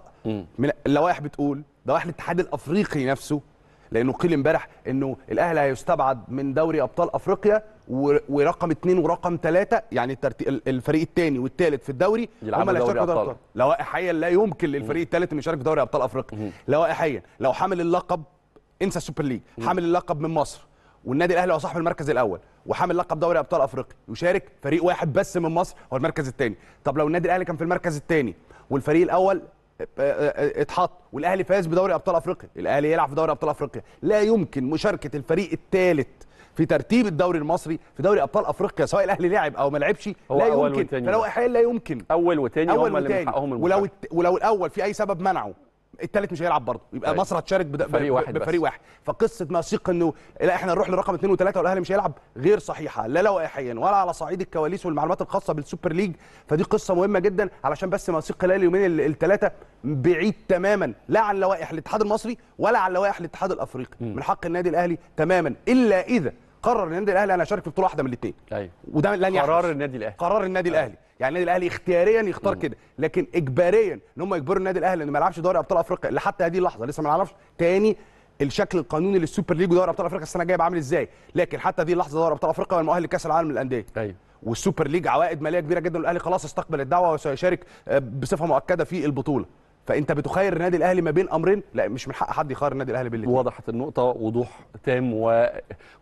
اللوائح بتقول لوائح الاتحاد الافريقي نفسه لانه قيل امبارح انه الاهلي هيستبعد من دوري ابطال افريقيا ورقم اثنين ورقم ثلاثه يعني الفريق الثاني والثالث في الدوري هم اللي هيشاركوا دوري ابطال لوائحيا لا يمكن للفريق الثالث انه يشارك في دوري ابطال افريقيا لوائحيا لو حامل اللقب انسى السوبر ليج حامل اللقب من مصر والنادي الاهلي هو صاحب المركز الاول وحامل لقب دوري ابطال افريقيا يشارك فريق واحد بس من مصر هو المركز الثاني طب لو النادي الاهلي كان في المركز الثاني والفريق الاول اتحط والاهلي فاز بدوري ابطال افريقيا الاهلي يلعب في دوري ابطال افريقيا لا يمكن مشاركه الفريق الثالث في ترتيب الدوري المصري في دوري ابطال افريقيا سواء الاهلي لعب او ما لعبش لا يمكن لو لا يمكن اول وثاني هم اللي حقهم ولو ولو الاول في اي سبب منعه الثالث مش هيلعب برضه يبقى طيب. مصر هتشارك بد... فريق واحد بفريق واحد فقصه نسيق انه لا احنا نروح لرقم اثنين وثلاثه والاهلي مش هيلعب غير صحيحه لا لوائحيا ولا على صعيد الكواليس والمعلومات الخاصه بالسوبر ليج فدي قصه مهمه جدا علشان بس نسيق خلال اليومين الثلاثه بعيد تماما لا عن لوائح الاتحاد المصري ولا عن لوائح الاتحاد الافريقي م. من حق النادي الاهلي تماما الا اذا قرر النادي الاهلي انا اشارك في بطوله واحده من الاثنين ايوه طيب. وده لن قرار النادي الاهلي قرار النادي الاهلي يعني النادي الاهلي اختياريا يختار كده لكن اجباريا ان هم يجبروا النادي الاهلي انه ما يلعبش دوري ابطال افريقيا اللي حتى هذه اللحظه لسه ما نعرفش تاني الشكل القانوني للسوبر ليج ودوري ابطال افريقيا السنه الجايه عامل ازاي لكن حتى هذه اللحظه دوري ابطال افريقيا والمؤهل لكاس العالم للانديه ايوه والسوبر ليج عوائد ماليه كبيره جدا والاهلي خلاص استقبل الدعوه وسيشارك آه، بصفه مؤكده في البطوله فانت بتخير النادي الاهلي ما بين امرين لا مش من حق حد يخير النادي الاهلي بالاثنين وضحت النقطه وضوح تام و...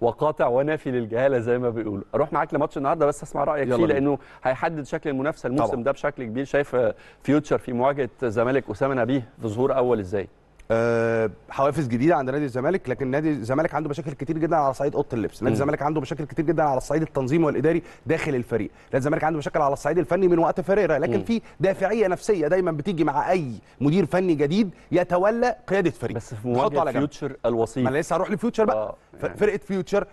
وقاطع ونافي للجهاله زي ما بيقولوا اروح معاك لماتش النهارده بس اسمع رايك فيه لانه هيحدد شكل المنافسه الموسم ده بشكل كبير شايف فيوتشر في مواجهه زمالك اسامه نبيه في ظهور اول ازاي آه، حوافز جديده عند نادي الزمالك لكن نادي الزمالك عنده مشاكل كتير جدا على صعيد اوضه اللبس نادي الزمالك عنده مشاكل كتير جدا على الصعيد التنظيمي والاداري داخل الفريق نادي الزمالك عنده مشاكل على الصعيد الفني من وقت فريره لكن م. في دافعيه نفسيه دايما بتيجي مع اي مدير فني جديد يتولى قياده فريق بس في مواجهه فيوتشر الوسيط ما انا لسه هروح لفيوتشر بقى آه يعني. فرقه فيوتشر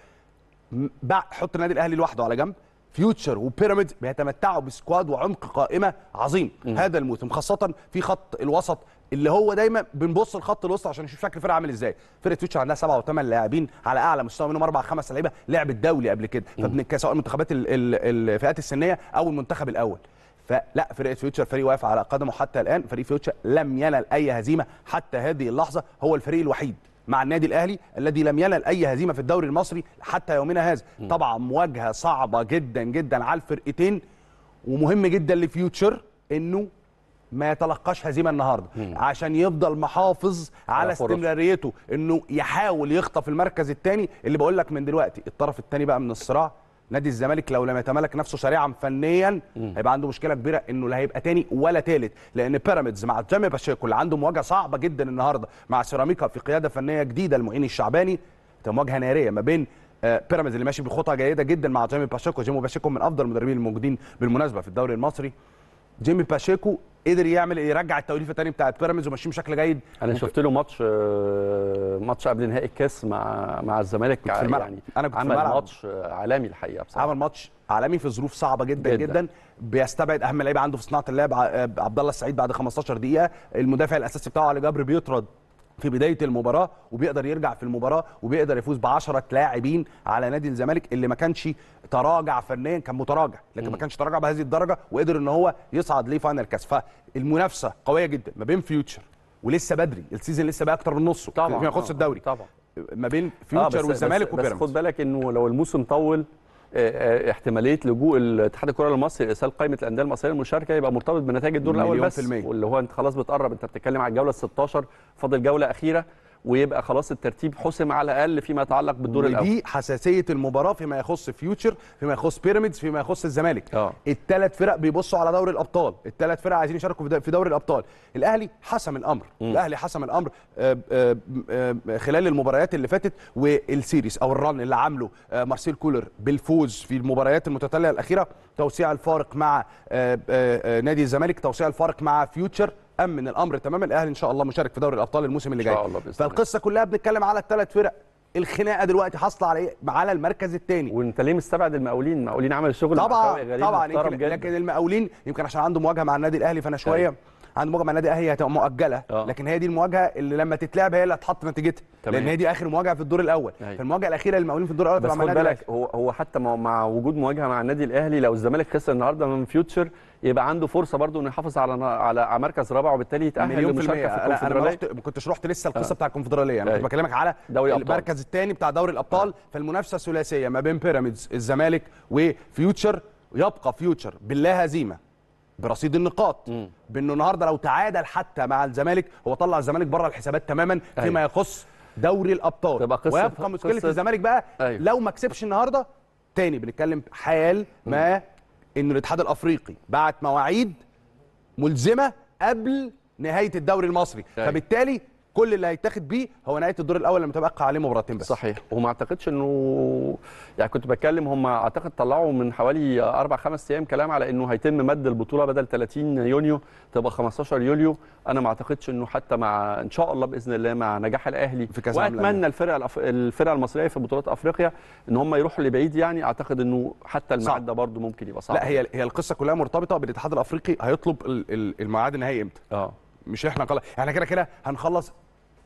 حط النادي الاهلي لوحده على جنب فيوتشر وبيراميدز بيتمتعوا بسكواد وعمق قائمه عظيم م. هذا الموسم خاصه في خط الوسط اللي هو دايما بنبص الخط الوسط عشان نشوف شكل الفرقه عامل ازاي فرقه تويتش عندها سبعه وثمان لاعبين على اعلى مستوى منهم اربع خمس لعيبه لعب الدولي قبل كده فبنتكلم سواء المنتخبات الفئات السنيه او المنتخب الاول فلا فرقه فيوتشر فريق واقف على قدمه حتى الان فريق فيوتشر لم ينل اي هزيمه حتى هذه اللحظه هو الفريق الوحيد مع النادي الاهلي الذي لم ينل اي هزيمه في الدوري المصري حتى يومنا هذا طبعا مواجهه صعبه جدا جدا على الفرقتين ومهم جدا لفيوتشر انه ما يتلقاش هزيمه النهارده عشان يفضل محافظ على, استمراريته انه يحاول يخطف المركز الثاني اللي بقول لك من دلوقتي الطرف الثاني بقى من الصراع نادي الزمالك لو لم يتمالك نفسه سريعا فنيا مم. هيبقى عنده مشكله كبيره انه لا هيبقى تاني ولا تالت لان بيراميدز مع جامي باشاكو اللي عنده مواجهه صعبه جدا النهارده مع سيراميكا في قياده فنيه جديده المعين الشعباني مواجهه ناريه ما بين آه، بيراميدز اللي ماشي بخطى جيده جدا مع جيمي باشاكو جيمي باشاكو من افضل المدربين الموجودين بالمناسبه في الدوري المصري جيمي باشيكو قدر يعمل إيه؟ يرجع التوليفه تاني بتاعت بيراميدز وماشيين بشكل جيد انا شفت له ماتش آه، ماتش قبل نهائي الكاس مع مع الزمالك كنت في الملعب. يعني انا كنت عمل في الملعب. ماتش عالمي الحقيقه بصراحه عمل ماتش عالمي في ظروف صعبه جدا جدا, جداً. بيستبعد اهم لعيبه عنده في صناعه اللعب آه، عبد الله السعيد بعد 15 دقيقه المدافع الاساسي بتاعه علي جبر بيطرد في بدايه المباراه وبيقدر يرجع في المباراه وبيقدر يفوز ب 10 لاعبين على نادي الزمالك اللي ما كانش تراجع فنيا كان متراجع لكن ما كانش تراجع بهذه الدرجه وقدر ان هو يصعد ليه فاينل كاس فالمنافسه قويه جدا ما بين فيوتشر ولسه بدري السيزون لسه بقى اكتر من نصه طبعا ما ياخدش الدوري طبعا ما بين فيوتشر آه والزمالك وبيراميدز بس خد بالك انه لو الموسم طول احتماليه لجوء الاتحاد الكره المصري لارسال قائمه الانديه المصريه المشاركه يبقى مرتبط بنتائج الدور الاول بس واللي هو انت خلاص بتقرب انت بتتكلم على الجوله ال 16 فاضل جوله اخيره ويبقى خلاص الترتيب حسم على الاقل فيما يتعلق بالدور الاول ودي حساسيه المباراه فيما يخص فيوتشر فيما يخص بيراميدز فيما يخص الزمالك آه. الثلاث فرق بيبصوا على دوري الابطال الثلاث فرق عايزين يشاركوا في دوري الابطال الاهلي حسم الامر م. الاهلي حسم الامر آه، آه، آه، خلال المباريات اللي فاتت والسيريس او الرن اللي عامله مارسيل كولر بالفوز في المباريات المتتاليه الاخيره توسيع الفارق مع نادي الزمالك توسيع الفارق مع فيوتشر امن الامر تماما الاهلي ان شاء الله مشارك في دوري الابطال الموسم اللي جاي ان شاء الله بإذن فالقصه كلها بنتكلم على الثلاث فرق الخناقه دلوقتي حاصله على ايه؟ على المركز الثاني وانت ليه مستبعد المقاولين المقاولين عمل شغل طبعا غريب طبعا يمكن لكن المقاولين يمكن عشان عنده مواجهه مع النادي الاهلي فانا شويه طيب. عنده مواجهه مع النادي الاهلي هتبقى مؤجله أوه. لكن هي دي المواجهه اللي لما تتلعب هي اللي هتحط نتيجتها لان هي دي اخر مواجهه في الدور الاول أي. طيب. فالمواجهه الاخيره للمقاولين في الدور الاول بس خد بالك هو هو حتى مع وجود مواجهه مع النادي الاهلي لو الزمالك خسر النهارده من فيوتشر يبقى عنده فرصه برضه انه يحافظ على على مركز رابع وبالتالي يتاهل للمشاركه في الكونفدراليه انا رحت ما كنتش رحت لسه آه. القصه آه. بتاع الكونفدراليه انا كنت طيب. بكلمك على دوري المركز الثاني بتاع دوري الابطال آه. فالمنافسه ثلاثيه ما بين بيراميدز الزمالك وفيوتشر يبقى فيوتشر باللا هزيمه برصيد النقاط م. بانه النهارده لو تعادل حتى مع الزمالك هو طلع الزمالك بره الحسابات تماما أيوه. فيما يخص دوري الابطال تبقى قصة ويبقى مشكله قصة الزمالك بقى أيوه. لو ما كسبش النهارده تاني بنتكلم حال ما ان الاتحاد الافريقي بعت مواعيد ملزمه قبل نهايه الدوري المصري طيب. فبالتالي كل اللي هيتاخد بيه هو نهايه الدور الاول لما تبقى عليه مباراتين بس صحيح وما اعتقدش انه يعني كنت بتكلم هم اعتقد طلعوا من حوالي اربع خمس ايام كلام على انه هيتم مد البطوله بدل 30 يونيو تبقى 15 يوليو انا ما اعتقدش انه حتى مع ان شاء الله باذن الله مع نجاح الاهلي في كاس واتمنى الفرقه الأف... الفرقه المصريه في بطولات افريقيا ان هم يروحوا لبعيد يعني اعتقد انه حتى الميعاد ده برده ممكن يبقى صعب لا هي هي القصه كلها مرتبطه بالاتحاد الافريقي هيطلب الميعاد النهائي امتى اه مش احنا خلاص احنا كده كده هنخلص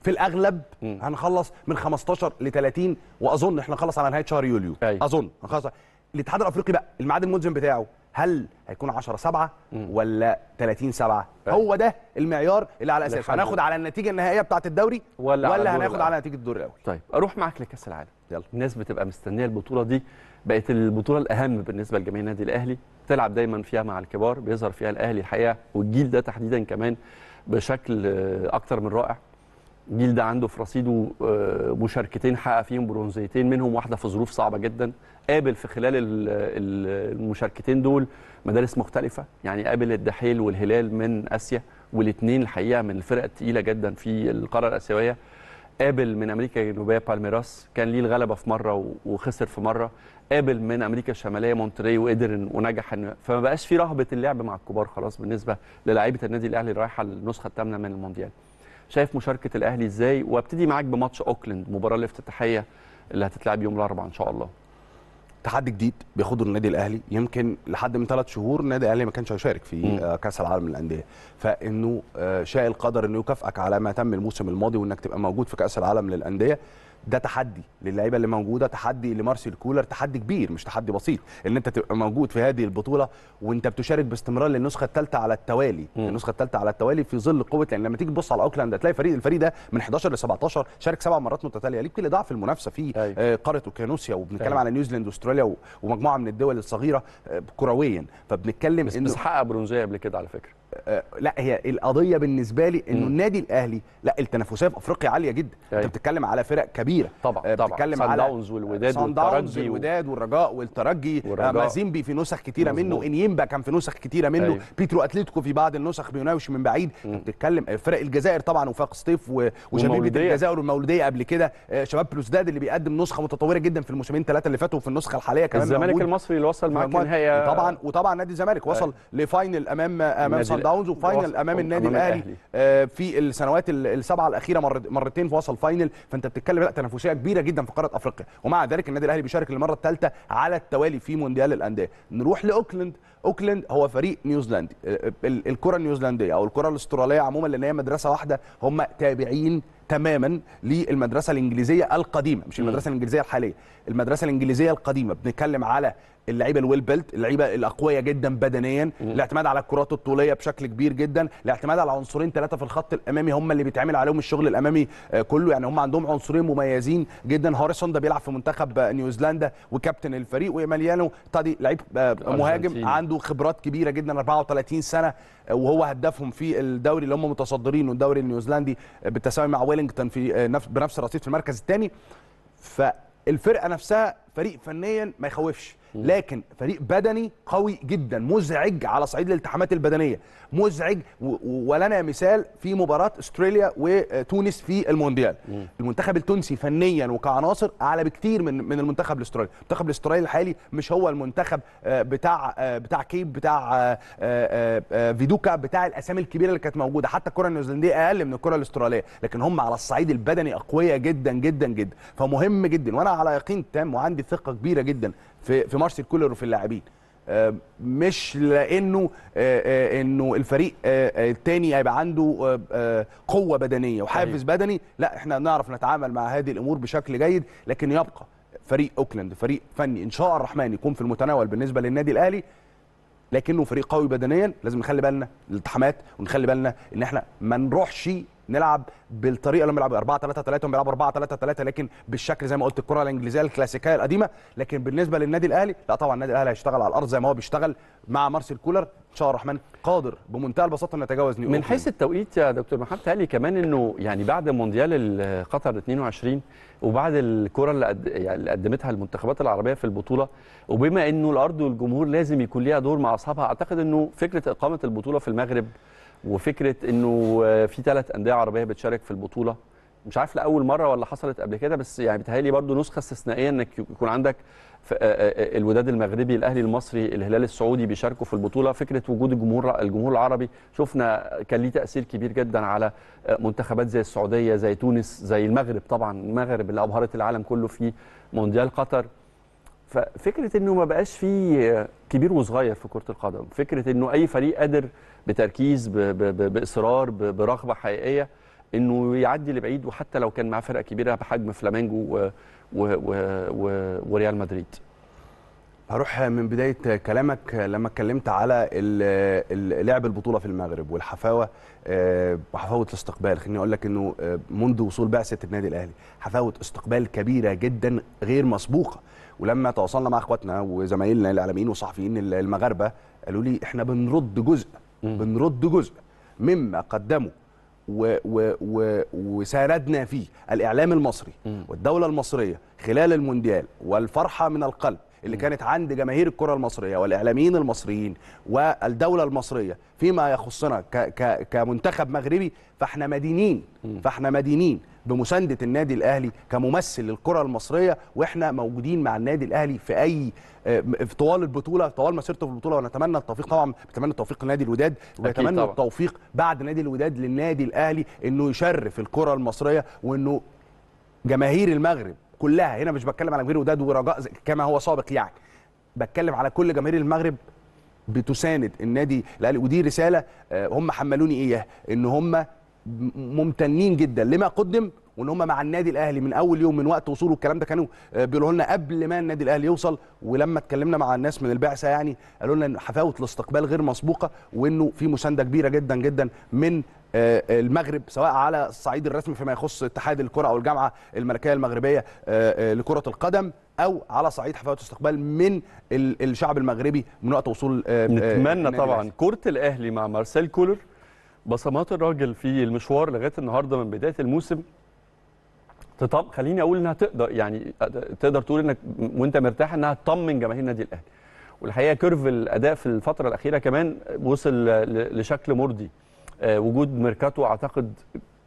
في الاغلب م. هنخلص من 15 ل 30 واظن احنا خلص على نهايه شهر يوليو أي. أيوة. اظن هنخلص الاتحاد الافريقي بقى الميعاد الملزم بتاعه هل هيكون 10 7 ولا 30 7 أيوة. هو ده المعيار اللي على اساسه هناخد على النتيجه النهائيه بتاعه الدوري ولا, ولا هناخد على نتيجه الدور الاول طيب اروح معاك لكاس العالم يلا الناس بتبقى مستنيه البطوله دي بقت البطوله الاهم بالنسبه لجميع النادي الاهلي تلعب دايما فيها مع الكبار بيظهر فيها الاهلي الحقيقه والجيل ده تحديدا كمان بشكل آه، اكتر من رائع الجيل ده عنده في رصيده آه، مشاركتين حقق فيهم برونزيتين منهم واحده في ظروف صعبه جدا قابل في خلال المشاركتين دول مدارس مختلفه يعني قابل الدحيل والهلال من اسيا والاثنين الحقيقه من الفرق الثقيله جدا في القاره الاسيويه قابل من امريكا الجنوبيه بالميراس كان ليه الغلبه في مره وخسر في مره قابل من امريكا الشماليه مونتري وقدر ونجح فما بقاش في رهبه اللعب مع الكبار خلاص بالنسبه للاعيبه النادي الاهلي اللي رايحه للنسخه الثامنه من المونديال شايف مشاركه الاهلي ازاي وابتدي معاك بماتش اوكلاند المباراه الافتتاحيه اللي هتتلعب يوم الاربعاء ان شاء الله تحدي جديد بياخده النادي الاهلي يمكن لحد من ثلاث شهور النادي الاهلي ما كانش هيشارك في آه، كاس العالم للانديه فانه آه، شاء القدر انه يكافئك على ما تم الموسم الماضي وانك تبقى موجود في كاس العالم للانديه ده تحدي للعيبه اللي موجوده تحدي لمارسيل كولر تحدي كبير مش تحدي بسيط ان انت تبقى موجود في هذه البطوله وانت بتشارك باستمرار للنسخه الثالثه على التوالي م. النسخه الثالثه على التوالي في ظل قوه لان لما تيجي تبص على اوكلاند هتلاقي فريق الفريق ده من 11 ل 17 شارك سبع مرات متتاليه ليه كل ضعف المنافسه في أيوه. آه قاره اوكيانوسيا وبنتكلم أيوه. على نيوزيلاند واستراليا ومجموعه من الدول الصغيره آه كرويا فبنتكلم بس, إنه بس حقق برونزيه قبل كده على فكره لا هي القضيه بالنسبه لي انه النادي الاهلي لا التنافسيه في افريقيا عاليه جدا أيوة. انت بتتكلم على فرق كبيره طبعا آه، طبعا بتتكلم على داونز والوداد والترجي والوداد والرجاء والترجي آه، مازيمبي في نسخ كتيره مزبوط. منه انيمبا كان في نسخ كتيره منه أيوة. بيترو اتلتيكو في بعض النسخ بيناوش من بعيد بتتكلم آه، فرق الجزائر طبعا وفاق سطيف وشبيبه الجزائر والمولوديه قبل كده شباب بلوزداد اللي بيقدم نسخه متطوره جدا في الموسمين ثلاثه اللي فاتوا وفي النسخه الحاليه كمان الزمالك المصري اللي وصل معاك النهائي طبعا وطبعا نادي الزمالك وصل أيوة. لفاينل امام امام داونز وفاينل امام النادي الاهلي آه، في السنوات السبعه الاخيره مرتين في وصل فاينل فانت بتتكلم لا تنافسيه كبيره جدا في قاره افريقيا ومع ذلك النادي الاهلي بيشارك للمره الثالثه على التوالي في مونديال الانديه نروح لاوكلاند اوكلاند هو فريق نيوزيلندي آه، الكره النيوزيلنديه او الكره الاستراليه عموما لان هي مدرسه واحده هم تابعين تماما للمدرسه الانجليزيه القديمه مش المدرسه الانجليزيه الحاليه المدرسه الانجليزيه القديمه بنتكلم على اللعيبه الويل بيلت اللعيبه الاقوياء جدا بدنيا الاعتماد على الكرات الطوليه بشكل كبير جدا الاعتماد على عنصرين ثلاثه في الخط الامامي هم اللي بيتعمل عليهم الشغل الامامي آه، كله يعني هم عندهم عنصرين مميزين جدا هاريسون ده بيلعب في منتخب آه، نيوزيلندا وكابتن الفريق ويماليانو تادي لعيب آه، مهاجم عنده خبرات كبيره جدا 34 سنه وهو هدافهم في الدوري اللي هم متصدرينه الدوري النيوزيلندي بالتساوي مع ويلينجتون في بنفس الرصيد في المركز الثاني ف الفرقه نفسها فريق فنيا ما يخوفش لكن فريق بدني قوي جدا مزعج على صعيد الالتحامات البدنيه مزعج ولنا مثال في مباراه استراليا وتونس في المونديال المنتخب التونسي فنيا وكعناصر اعلى بكتير من من المنتخب الاسترالي المنتخب الاسترالي الحالي مش هو المنتخب آه، بتاع آه، بتاع كيب بتاع آه، فيدوكا بتاع الاسامي الكبيره اللي كانت موجوده حتى الكره النيوزيلنديه اقل من الكره الاستراليه لكن هم على الصعيد البدني اقوياء جدا جدا جدا فمهم جدا وانا على يقين تام وعندي عندي ثقه كبيره جدا في في مارسيل كولر وفي اللاعبين آه، مش لانه آه، آه، انه الفريق الثاني هيبقى عنده قوه بدنيه وحافز بدني لا احنا نعرف نتعامل مع هذه الامور بشكل جيد لكن يبقى فريق اوكلاند فريق فني ان شاء الرحمن يكون في المتناول بالنسبه للنادي الاهلي لكنه فريق قوي بدنيا لازم نخلي بالنا الالتحامات ونخلي بالنا ان احنا ما نروحش نلعب بالطريقه اللي بيلعبوا 4 3 3 هم بيلعبوا 4 3 3 لكن بالشكل زي ما قلت الكره الانجليزيه الكلاسيكيه القديمه لكن بالنسبه للنادي الاهلي لا طبعا النادي الاهلي هيشتغل على الارض زي ما هو بيشتغل مع مارسيل كولر ان شاء الله الرحمن قادر بمنتهى البساطه ان يتجاوز نيو من حيث التوقيت يا دكتور محمد قال لي كمان انه يعني بعد مونديال قطر 22 وبعد الكره يعني اللي قدمتها المنتخبات العربيه في البطوله وبما انه الارض والجمهور لازم يكون ليها دور مع اصحابها اعتقد انه فكره اقامه البطوله في المغرب وفكره انه آه، في ثلاث انديه عربيه بتشارك في البطوله مش عارف لاول مره ولا حصلت قبل كده بس يعني بتهيألي برضو نسخه استثنائيه انك يكون عندك آه، آه، الوداد المغربي الاهلي المصري الهلال السعودي بيشاركوا في البطوله فكره وجود الجمهور الجمهور العربي شفنا كان ليه تاثير كبير جدا على منتخبات زي السعوديه زي تونس زي المغرب طبعا المغرب اللي ابهرت العالم كله في مونديال قطر ففكره انه ما بقاش فيه كبير وصغير في كره القدم فكره انه اي فريق قادر بتركيز ب ب باصرار برغبه حقيقيه انه يعدي لبعيد وحتى لو كان معاه فرقه كبيره بحجم فلامينجو وريال مدريد هروح من بدايه كلامك لما اتكلمت على لعب البطوله في المغرب والحفاوه آه، حفاوه الاستقبال خليني اقول لك انه آه، منذ وصول بعثه النادي الاهلي حفاوه استقبال كبيره جدا غير مسبوقه ولما تواصلنا مع اخواتنا وزمايلنا الاعلاميين والصحفيين المغاربه قالوا لي احنا بنرد جزء بنرد جزء مما قدمه و و و وساندنا فيه الاعلام المصري م. والدوله المصريه خلال المونديال والفرحه من القلب اللي م. كانت عند جماهير الكره المصريه والاعلاميين المصريين والدوله المصريه فيما يخصنا ك ك كمنتخب مغربي فاحنا مدينين فاحنا مدينين بمسانده النادي الاهلي كممثل للكره المصريه واحنا موجودين مع النادي الاهلي في اي آه، في طوال البطوله طوال مسيرته في البطوله ونتمنى التوفيق طبعا بتمنى التوفيق لنادي الوداد ونتمنى التوفيق بعد نادي الوداد للنادي الاهلي انه يشرف الكره المصريه وانه جماهير المغرب كلها هنا مش بتكلم على جماهير الوداد ورجاء كما هو سابق يعني بتكلم على كل جماهير المغرب بتساند النادي الاهلي ودي رساله آه، هم حملوني اياها ان هم ممتنين جدا لما قدم وان هم مع النادي الاهلي من اول يوم من وقت وصوله الكلام ده كانوا آه، بيقولوا لنا قبل ما النادي الاهلي يوصل ولما اتكلمنا مع الناس من البعثه يعني قالوا لنا ان حفاوه الاستقبال غير مسبوقه وانه في مسانده كبيره جدا جدا من آه، المغرب سواء على الصعيد الرسمي فيما يخص اتحاد الكره او الجامعه الملكيه المغربيه آه، لكره القدم او على صعيد حفاوه استقبال من الشعب المغربي من وقت وصول نتمنى طبعا كره الاهلي مع مارسيل كولر بصمات الراجل في المشوار لغايه النهارده من بدايه الموسم تطم خليني اقول انها تقدر يعني تقدر تقول انك وانت مرتاح انها تطمن جماهير النادي الاهلي والحقيقه كيرف الاداء في الفتره الاخيره كمان وصل لشكل مرضي آه، وجود ميركاتو اعتقد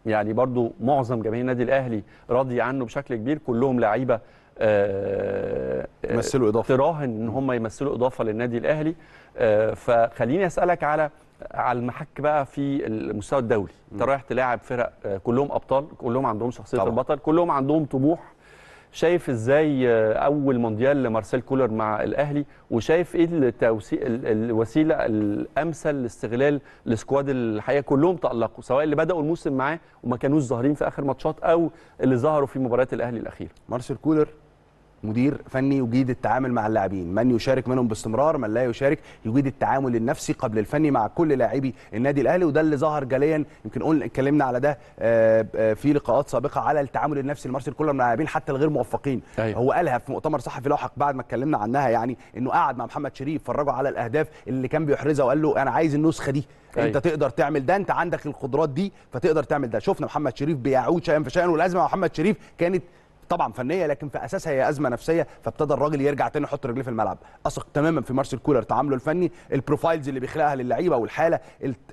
يعني برضو معظم جماهير النادي الاهلي راضي عنه بشكل كبير كلهم لعيبه آه، يمثلوا اضافه تراهن ان هم يمثلوا اضافه للنادي الاهلي آه، فخليني اسالك على على المحك بقى في المستوى الدولي انت رايح تلاعب فرق آه، كلهم ابطال كلهم عندهم شخصيه طبعا. البطل كلهم عندهم طموح شايف ازاي اول مونديال لمارسيل كولر مع الاهلي وشايف ايه التوسي... الوسيله الامثل لاستغلال السكواد الحقيقه كلهم تالقوا سواء اللي بداوا الموسم معاه وما كانوش ظاهرين في اخر ماتشات او اللي ظهروا في مباريات الاهلي الاخيره مارسيل كولر مدير فني يجيد التعامل مع اللاعبين من يشارك منهم باستمرار من لا يشارك يجيد التعامل النفسي قبل الفني مع كل لاعبي النادي الاهلي وده اللي ظهر جليا يمكن قلنا اتكلمنا على ده آه، آه، في لقاءات سابقه على التعامل النفسي لمارسيل كولر مع اللاعبين حتى الغير موفقين أيوه. هو قالها في مؤتمر صحفي لاحق بعد ما اتكلمنا عنها يعني انه قعد مع محمد شريف فرجه على الاهداف اللي كان بيحرزها وقال له انا عايز النسخه دي أيوه. انت تقدر تعمل ده انت عندك القدرات دي فتقدر تعمل ده شفنا محمد شريف بيعود شيئا فشيئا والازمه محمد شريف كانت طبعا فنيه لكن في اساسها هي ازمه نفسيه فابتدى الراجل يرجع تاني يحط رجليه في الملعب اثق تماما في مارسيل كولر تعامله الفني البروفايلز اللي بيخلقها للعيبه والحاله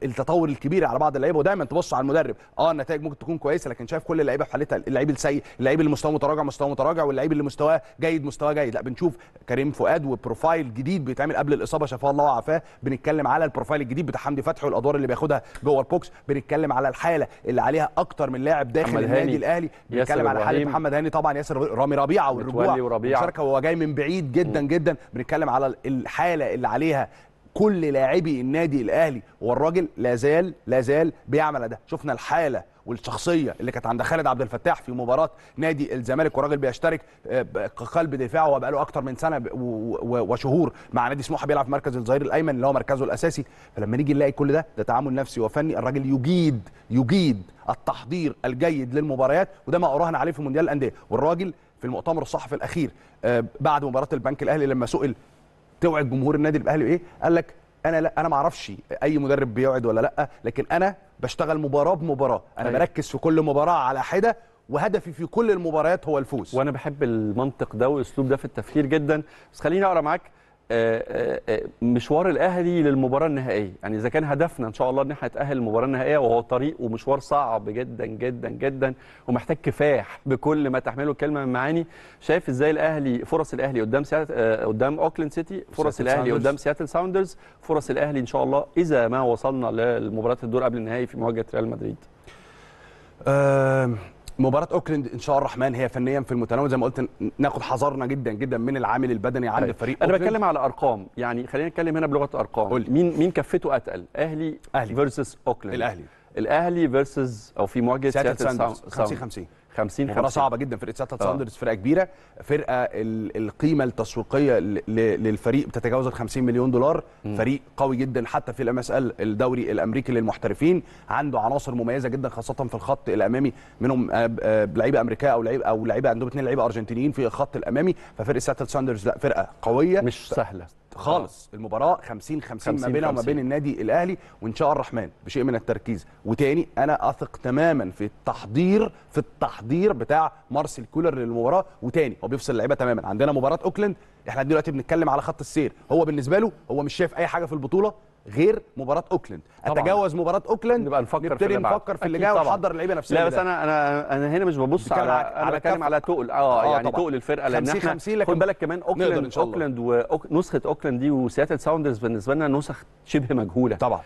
التطور الكبير على بعض اللعيبه ودايما تبص على المدرب اه النتائج ممكن تكون كويسه لكن شايف كل اللعيبه في حالتها اللعيب السيء اللعيب اللي مستواه متراجع مستواه متراجع واللعيب اللي مستواه جيد مستواه جيد لا بنشوف كريم فؤاد وبروفايل جديد بيتعمل قبل الاصابه شفاه الله وعافاه بنتكلم على البروفايل الجديد بتاع حمدي فتحي والادوار اللي بياخدها جوه البوكس بنتكلم على الحاله اللي عليها اكتر من لاعب داخل النادي الاهلي بنتكلم على حاله محمد هاني طبعا طبعا ياسر رامي ربيعه والرجوع مشاركه وهو جاي من بعيد جدا م. جدا بنتكلم على الحاله اللي عليها كل لاعبي النادي الاهلي والراجل لا زال لا زال بيعمل ده شفنا الحاله والشخصيه اللي كانت عند خالد عبد الفتاح في مباراه نادي الزمالك وراجل بيشترك آه، كقلب دفاع وبقاله اكتر من سنه وشهور مع نادي سموحه بيلعب في مركز الظهير الايمن اللي هو مركزه الاساسي فلما نيجي نلاقي كل ده ده تعامل نفسي وفني الراجل يجيد يجيد التحضير الجيد للمباريات وده ما اراهن عليه في مونديال الانديه والراجل في المؤتمر الصحفي الاخير آه، بعد مباراه البنك الاهلي لما سئل توعد جمهور النادي الاهلي بايه؟ قال لك انا لا انا ما اعرفش اي مدرب بيقعد ولا لا لكن انا بشتغل مباراه بمباراه انا أيه. بركز في كل مباراه على حده وهدفي في كل المباريات هو الفوز وانا بحب المنطق ده والاسلوب ده في التفكير جدا بس خليني اقرا معاك آه، آه، آه، مشوار الاهلي للمباراه النهائيه يعني اذا كان هدفنا ان شاء الله ان احنا نتاهل للمباراه النهائيه وهو طريق ومشوار صعب جدا جدا جدا ومحتاج كفاح بكل ما تحمله الكلمه من معاني شايف ازاي الاهلي فرص الاهلي قدام سيات... قدام اوكلاند سيتي فرص الاهلي ساوندرز. قدام سياتل ساوندرز فرص الاهلي ان شاء الله اذا ما وصلنا لمباراه الدور قبل النهائي في مواجهه ريال مدريد أه مباراه اوكلاند ان شاء الله الرحمن هي فنيا في المتناول زي ما قلت ناخد حذرنا جدا جدا من العامل البدني عند طيب. فريق انا بتكلم على ارقام يعني خلينا نتكلم هنا بلغه ارقام قولي. مين مين كفته اتقل اهلي اهلي فيرسس اوكلاند الاهلي الاهلي فيرسس او في مواجهه سياتل ساوند 50 50 50 فرقه صعبه جدا فرقه ساتلا آه. ساندرز فرقه كبيره فرقه القيمه التسويقيه للفريق بتتجاوز ال 50 مليون دولار م. فريق قوي جدا حتى في الام اس ال الدوري الامريكي للمحترفين عنده عناصر مميزه جدا خاصه في الخط الامامي منهم آه، آه، لعيبه امريكيه او لعيبه او لعيبه عندهم اثنين لعيبه ارجنتينيين في الخط الامامي ففرقه ساتلا ساندرز لا فرقه قويه مش سهله خالص آه. المباراه 50 50 ما بينها وما بين النادي الاهلي وان شاء الرحمن بشيء من التركيز وتاني انا اثق تماما في التحضير في التحضير بتاع مارسيل كولر للمباراه وتاني هو بيفصل اللعيبه تماما عندنا مباراه اوكلاند احنا دلوقتي بنتكلم على خط السير هو بالنسبه له هو مش شايف اي حاجه في البطوله غير مباراه اوكلاند اتجاوز مباراه اوكلاند نبقى نفكر اللي نفكر في اللي جاي ونحضر اللعيبه نفسها لا بس انا انا انا هنا مش ببص على انا بتكلم على تقل اه, آه يعني تقل الفرقه لان احنا خد بالك كمان اوكلاند اوكلاند ونسخه اوكلاند دي وسياتل ساوندرز بالنسبه لنا نسخ شبه مجهوله طبعا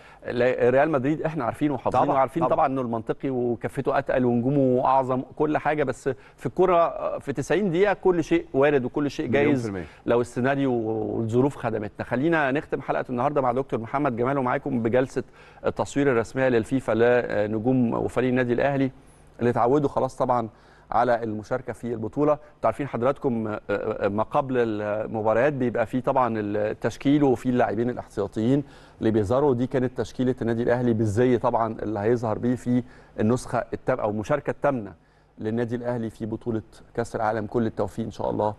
ريال مدريد احنا عارفينه وحاضرين وعارفين طبعا, انه المنطقي وكفته اتقل ونجومه اعظم كل حاجه بس في الكوره في 90 دقيقه كل شيء وارد وكل شيء جايز لو السيناريو والظروف خدمتنا خلينا نختم حلقه النهارده مع دكتور محمد محمد جمال ومعاكم بجلسه التصوير الرسميه للفيفا لنجوم آه، وفريق النادي الاهلي اللي اتعودوا خلاص طبعا على المشاركه في البطوله انتوا عارفين حضراتكم آه، آه، ما قبل المباريات بيبقى فيه طبعا التشكيل وفي اللاعبين الاحتياطيين اللي بيظهروا دي كانت تشكيله النادي الاهلي بالزي طبعا اللي هيظهر بيه في النسخه التام او المشاركه التامنه للنادي الاهلي في بطوله كاس العالم كل التوفيق ان شاء الله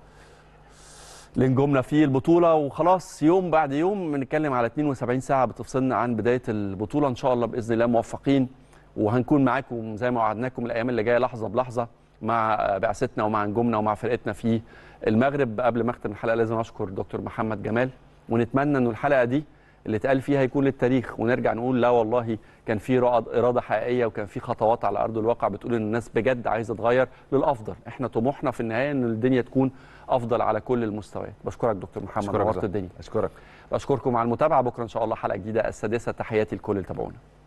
لنجومنا في البطولة وخلاص يوم بعد يوم بنتكلم على 72 ساعة بتفصلنا عن بداية البطولة إن شاء الله بإذن الله موفقين وهنكون معاكم زي ما وعدناكم الأيام اللي جاية لحظة بلحظة مع بعثتنا ومع نجومنا ومع فرقتنا في المغرب قبل ما أختم الحلقة لازم أشكر دكتور محمد جمال ونتمنى إنه الحلقة دي اللي اتقال فيها يكون للتاريخ ونرجع نقول لا والله كان في اراده حقيقيه وكان في خطوات على ارض الواقع بتقول ان الناس بجد عايزه تغير للافضل احنا طموحنا في النهايه ان الدنيا تكون افضل على كل المستويات بشكرك دكتور محمد نورت الدنيا اشكرك بشكركم على المتابعه بكره ان شاء الله حلقه جديده السادسه تحياتي لكل اللي تابعونا